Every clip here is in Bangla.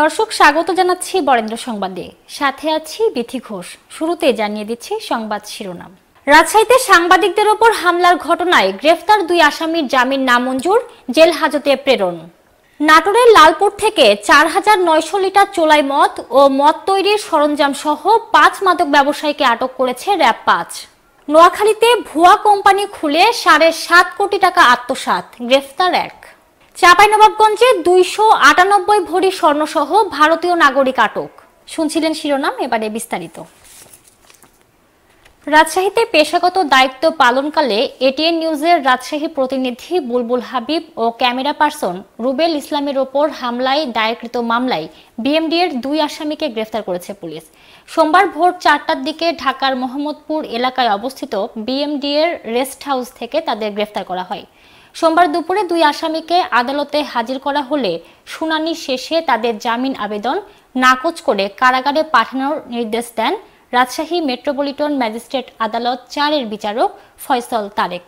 দর্শক স্বাগত জানাচ্ছি বরেন্দ্র সংবাদে সাথে আছি বিথি ঘোষ শুরুতে জানিয়ে দিচ্ছি সংবাদ শিরোনাম রাজশাহীতে সাংবাদিকদের ওপর হামলার ঘটনায় গ্রেফতার দুই আসামির জামিন নামঞ্জুর জেল হাজতে প্রেরণ নাটোরের লালপুর থেকে চার হাজার নয়শো লিটার চোলাই মদ ও মদ তৈরির সরঞ্জাম সহ পাঁচ মাদক ব্যবসায়ীকে আটক করেছে র্যাব পাঁচ নোয়াখালীতে ভুয়া কোম্পানি খুলে সাড়ে সাত কোটি টাকা আত্মসাত গ্রেফতার এক চাঁপাইনবাবগঞ্জে দুইশো আটানব্বই ভরি স্বর্ণসহ ভারতীয় নাগরিক আটক শুনছিলেন শিরোনাম এবারে বিস্তারিত রাজশাহীতে পেশাগত দায়িত্ব পালনকালে এটিএন নিউজের রাজশাহী প্রতিনিধি বুলবুল হাবিব ও ক্যামেরা পার্সন রুবেল ইসলামের ওপর হামলায় দায়েরকৃত মামলায় বিএমডি এর দুই আসামিকে গ্রেফতার করেছে পুলিশ সোমবার ভোর চারটার দিকে ঢাকার মোহাম্মদপুর এলাকায় অবস্থিত বিএমডি এর রেস্ট হাউস থেকে তাদের গ্রেফতার করা হয় সোমবার দুপুরে দুই আসামিকে আদালতে হাজির করা হলে শুনানি শেষে তাদের জামিন আবেদন নাকচ করে কারাগারে পাঠানোর নির্দেশ দেন রাজশাহী মেট্রোপলিটন ম্যাজিস্ট্রেট আদালত চারের বিচারক ফয়সল তারেক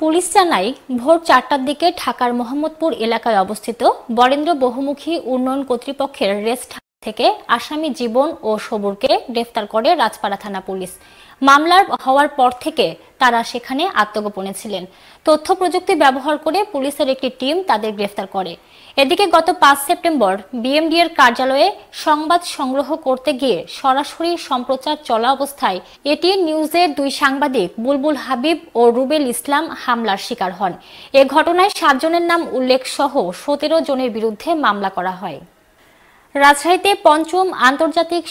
পুলিশ জানায় ভোর চারটার দিকে ঢাকার মোহাম্মদপুর এলাকায় অবস্থিত বরেন্দ্র বহুমুখী উন্নয়ন কর্তৃপক্ষের রেস্ট থেকে আসামি জীবন ও সবুরকে গ্রেফতার করে রাজপাড়া থানা পুলিশ মামলার হওয়ার পর থেকে তারা সেখানে আত্মগোপনে ছিলেন তথ্য প্রযুক্তি ব্যবহার করে পুলিশের একটি টিম তাদের গ্রেফতার করে এদিকে গত পাঁচ সেপ্টেম্বর বিএমডি এর কার্যালয়ে সংবাদ সংগ্রহ করতে গিয়ে সরাসরি সম্প্রচার চলা অবস্থায় এটি নিউজের দুই সাংবাদিক বুলবুল হাবিব ও রুবেল ইসলাম হামলার শিকার হন এ ঘটনায় সাতজনের নাম উল্লেখ সহ সতেরো জনের বিরুদ্ধে মামলা করা হয় রাজশাহীতে পঞ্চম আন্তর্জাতিক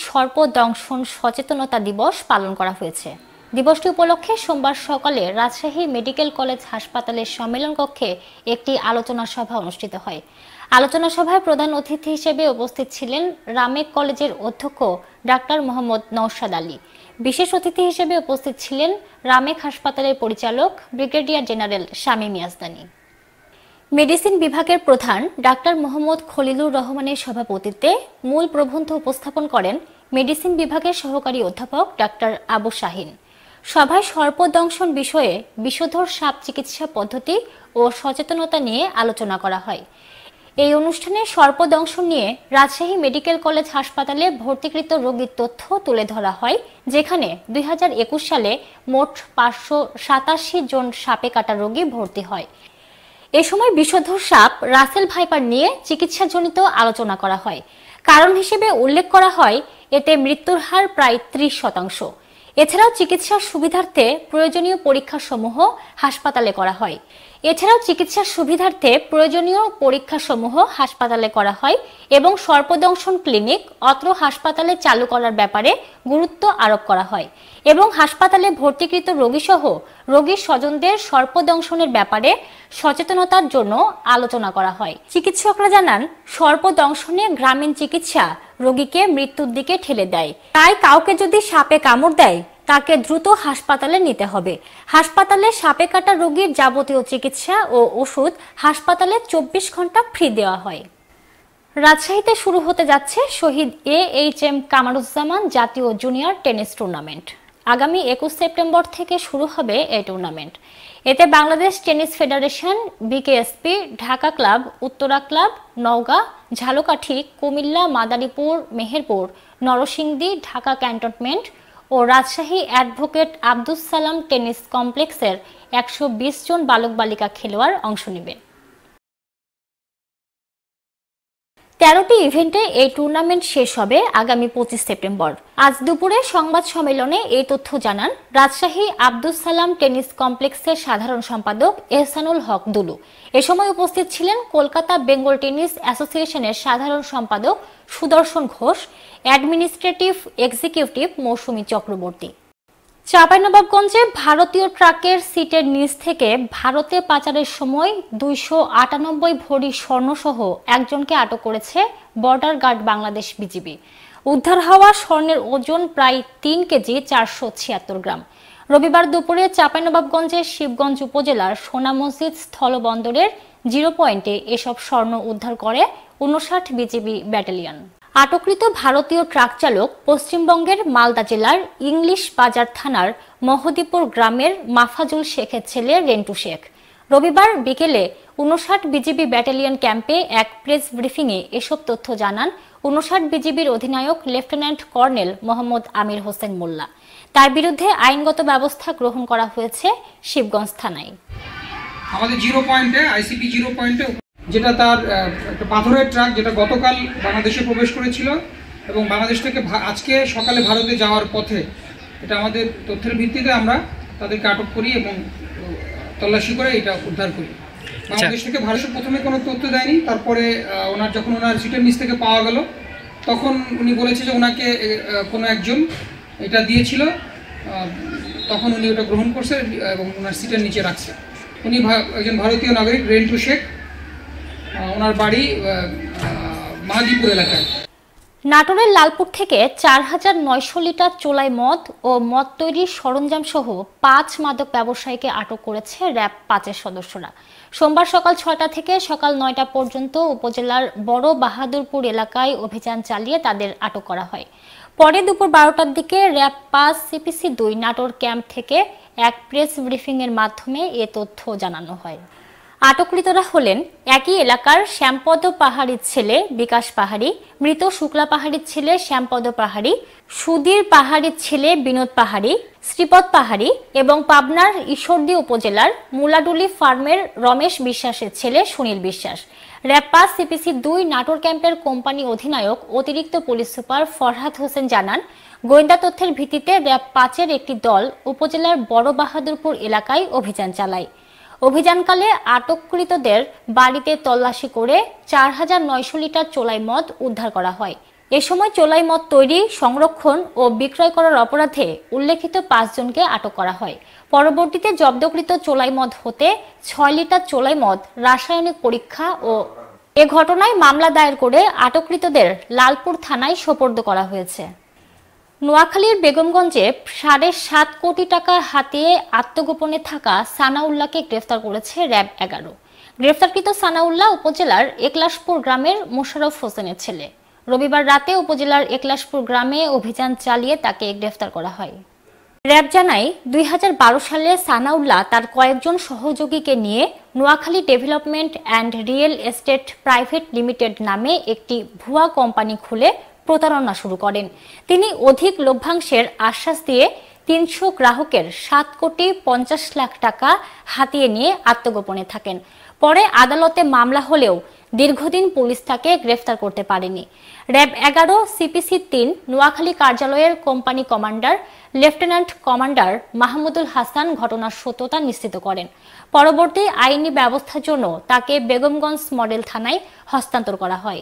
দংশন সচেতনতা দিবস পালন করা হয়েছে দিবসটি উপলক্ষে সোমবার সকালে রাজশাহী মেডিকেল কলেজ হাসপাতালের সম্মেলন কক্ষে একটি আলোচনা সভা অনুষ্ঠিত হয় আলোচনা সভায় প্রধান অতিথি হিসেবে উপস্থিত ছিলেন রামেক কলেজের অধ্যক্ষ ডাক্তার মোহাম্মদ নৌশাদ আলী বিশেষ অতিথি হিসেবে উপস্থিত ছিলেন রামেক হাসপাতালের পরিচালক ব্রিগেডিয়ার জেনারেল স্বামী মিয়াজদানি মেডিসিন বিভাগের প্রধান ডাক্তার মোহাম্মদ খলিলুর রহমানের সভাপতিত্বে মূল প্রবন্ধ উপস্থাপন করেন মেডিসিন বিভাগের সহকারী অধ্যাপক ডাক্তার আবু শাহিন সভায় সর্পদংশন বিষয়ে বিষধর সাপ চিকিৎসা পদ্ধতি ও সচেতনতা নিয়ে আলোচনা করা হয় এই অনুষ্ঠানে সর্পদংশন নিয়ে রাজশাহী মেডিকেল কলেজ হাসপাতালে ভর্তিকৃত রোগীর তথ্য তুলে ধরা হয় যেখানে দুই সালে মোট পাঁচশো সাতাশি জন সাপে কাটা রোগী ভর্তি হয় এ সময় বিষধর সাপ রাসেল ভাইপার নিয়ে চিকিৎসাজনিত আলোচনা করা হয় কারণ হিসেবে উল্লেখ করা হয় এতে মৃত্যুর হার প্রায় ত্রিশ শতাংশ এছাড়াও চিকিৎসার সুবিধার্থে প্রয়োজনীয় পরীক্ষাসমূহ হাসপাতালে করা হয় এছাড়াও চিকিৎসার সুবিধার্থে প্রয়োজনীয় পরীক্ষাসমূহ হাসপাতালে করা হয় এবং সর্পদংশন ক্লিনিক অত্র হাসপাতালে চালু করার ব্যাপারে গুরুত্ব আরোপ করা হয় এবং হাসপাতালে ভর্তিকৃত রোগীসহ রোগীর স্বজনদের সর্পদংশনের ব্যাপারে সচেতনতার জন্য আলোচনা করা হয় চিকিৎসকরা জানান সর্পদংশনে গ্রামীণ চিকিৎসা রোগীকে মৃত্যুর দিকে ঠেলে দেয় তাই কাউকে যদি সাপে কামড় দেয় তাকে দ্রুত হাসপাতালে নিতে হবে হাসপাতালে সাপে কাটা রোগীর যাবতীয় চিকিৎসা ও ওষুধ হাসপাতালে চব্বিশ ঘন্টা ফ্রি দেওয়া হয় রাজশাহীতে শুরু হতে যাচ্ছে Shahid A H M Kamaruzzaman জাতীয় জুনিয়র টেনিস টুর্নামেন্ট আগামী একুশ সেপ্টেম্বর থেকে শুরু হবে এই টুর্নামেন্ট এতে Bangladesh tennis federation BKSP Dhaka club Uttara club Naogaon Jhalakathi Comilla Madaripur Meherpur Narsingdi Dhaka cantonment ও রাজশাহী অ্যাডভোকেট আব্দুস সালাম টেনিস কমপ্লেক্সের একশো জন বালক বালিকা খেলোয়াড় অংশ নেবেন তেরোটি ইভেন্টে এই টুর্নামেন্ট শেষ হবে আগামী পঁচিশ সেপ্টেম্বর আজ দুপুরে সংবাদ সম্মেলনে এই তথ্য জানান রাজশাহী আব্দুল সালাম টেনিস কমপ্লেক্সের সাধারণ সম্পাদক এহসানুল হক দুলু এ সময় উপস্থিত ছিলেন কলকাতা বেঙ্গল টেনিস অ্যাসোসিয়েশনের সাধারণ সম্পাদক সুদর্শন ঘোষ অ্যাডমিনিস্ট্রেটিভ এক্সিকিউটিভ মৌসুমী চক্রবর্তী চাঁপাইনবাবগঞ্জে ভারতীয় ট্রাকের সিটের নিচ থেকে ভারতে পাচারের সময় দুইশো আটানব্বই ভরি স্বর্ণসহ একজনকে আটক করেছে বর্ডার গার্ড বাংলাদেশ বিজিবি উদ্ধার হওয়া স্বর্ণের ওজন প্রায় তিন কেজি চারশো ছিয়াত্তর গ্রাম রবিবার দুপুরে চাঁপাইনবাবগঞ্জের শিবগঞ্জ উপজেলার সোনা মসজিদ স্থলবন্দরের জিরো পয়েন্টে এসব স্বর্ণ উদ্ধার করে উনষাট বিজিবি ব্যাটালিয়ন আটকৃত ভারতীয় ট্রাক চালক পশ্চিমবঙ্গের মালদা জেলার ইংলিশ বাজার থানার মহদীপুর গ্রামের মাফাজুল শেখের ছেলে রেন্টু শেখ রবিবার বিকেলে উনষাট বিজিবি ব্যাটালিয়ন ক্যাম্পে এক প্রেস ব্রিফিংয়ে এসব তথ্য জানান উনষাট বিজিবির অধিনায়ক লেফটেন্যান্ট কর্নেল মোহাম্মদ আমির হোসেন মোল্লা তার বিরুদ্ধে আইনগত ব্যবস্থা গ্রহণ করা হয়েছে শিবগঞ্জ থানায় আমাদের জিরো পয়েন্টে আইসিপি জিরো পয়েন্টে যেটা তার একটা পাথরের ট্রাক যেটা গতকাল বাংলাদেশে প্রবেশ করেছিল এবং বাংলাদেশ থেকে আজকে সকালে ভারতে যাওয়ার পথে এটা আমাদের তথ্যের ভিত্তিতে আমরা তাদেরকে আটক করি এবং তল্লাশি করে এটা উদ্ধার করি আচ্ছা। বাংলাদেশ থেকে ভারত প্রথমে কোনো তথ্য দেয়নি তারপরে ওনার যখন ওনার সিটের নিচ থেকে পাওয়া গেল তখন উনি বলেছে যে ওনাকে কোনো একজন এটা দিয়েছিল তখন উনি ওটা গ্রহণ করছে এবং ওনার সিটের নিচে রাখছে উনি একজন ভারতীয় নাগরিক রেন্টু শেখ ওনার বাড়ি মাহাদিপুর এলাকায় নাটোরের লালপুর থেকে চার হাজার নয়শো লিটার চোলাই মদ ও মদ তৈরির সরঞ্জাম সহ পাঁচ মাদক ব্যবসায়ীকে আটক করেছে র্যাব পাঁচের সদস্যরা সোমবার সকাল ছয়টা থেকে সকাল নয়টা পর্যন্ত উপজেলার বড় বাহাদুরপুর এলাকায় অভিযান চালিয়ে তাদের আটক করা হয় পরে দুপুর বারোটার দিকে র্যাব পাঁচ সিপিসি দুই নাটোর ক্যাম্প থেকে এক প্রেস ব্রিফিংয়ের মাধ্যমে এ তথ্য জানানো হয় আটককৃতরা হলেন একই এলাকার শ্যামপদ পাহাড়ির ছেলে বিকাশ পাহাড়ি মৃত শুক্লা পাহাড়ির ছেলে শ্যামপদ পাহাড়ি সুদীর পাহাড়ির ছেলে বিনোদ পাহাড়ি শ্রীপদ পাহাড়ি এবং পাবনার ঈশ্বরদী উপজেলার মুলাডুলি ফার্মের রমেশ বিশ্বাসের ছেলে সুনীল বিশ্বাস র্যাপা সিপিসি দুই নাটোর ক্যাম্পের কোম্পানি অধিনায়ক অতিরিক্ত পুলিশ সুপার ফরহাদ হোসেন জানান গোয়েন্দা তথ্যের ভিত্তিতে র্যাব পাঁচের একটি দল উপজেলার বড় বাহাদুরপুর এলাকায় অভিযান চালায় অভিযানকালে আটককৃতদের বাড়িতে তল্লাশি করে চার হাজার নয়শো লিটার চোলাই মদ উদ্ধার করা হয় এ সময় চোলাই মদ তৈরি সংরক্ষণ ও বিক্রয় করার অপরাধে উল্লেখিত পাঁচজনকে আটক করা হয় পরবর্তীতে জব্দকৃত চোলাই মদ হতে ছয় লিটার চোলাই মদ রাসায়নিক পরীক্ষা ও এ ঘটনায় মামলা দায়ের করে আটককৃতদের লালপুর থানায় সোপর্দ করা হয়েছে নোয়াখালীর বেগমগঞ্জে সাড়ে সাত কোটি টাকা হাতিয়ে আত্মগোপনে থাকা সানাউল্লাহকে গ্রেফতার করেছে র্যাব এগারো গ্রেফতারকৃত সানাউল্লাহ উপজেলার একলাশপুর গ্রামের মোশারফ হোসেনের ছেলে রবিবার রাতে উপজেলার একলাশপুর গ্রামে অভিযান চালিয়ে তাকে গ্রেফতার করা হয় র্যাব জানায় দুই সালে সানাউল্লাহ তার কয়েকজন সহযোগীকে নিয়ে Noakhali development and real estate private limited নামে একটি ভুয়া কোম্পানি খুলে প্রতারণা শুরু করেন তিনি অধিক লভ্যাংশের আশ্বাস দিয়ে তিনশো গ্রাহকের সাত কোটি পঞ্চাশ লাখ টাকা হাতিয়ে নিয়ে আত্মগোপনে থাকেন পরে আদালতে মামলা হলেও দীর্ঘদিন পুলিশ তাকে গ্রেফতার করতে পারেনি র্যাব এগারো সিপিসি তিন নোয়াখালী কার্যালয়ের company commander lieutenant commander Mahmudul Hasan ঘটনার সত্যতা নিশ্চিত করেন পরবর্তী আইনি ব্যবস্থার জন্য তাকে বেগমগঞ্জ মডেল থানায় হস্তান্তর করা হয়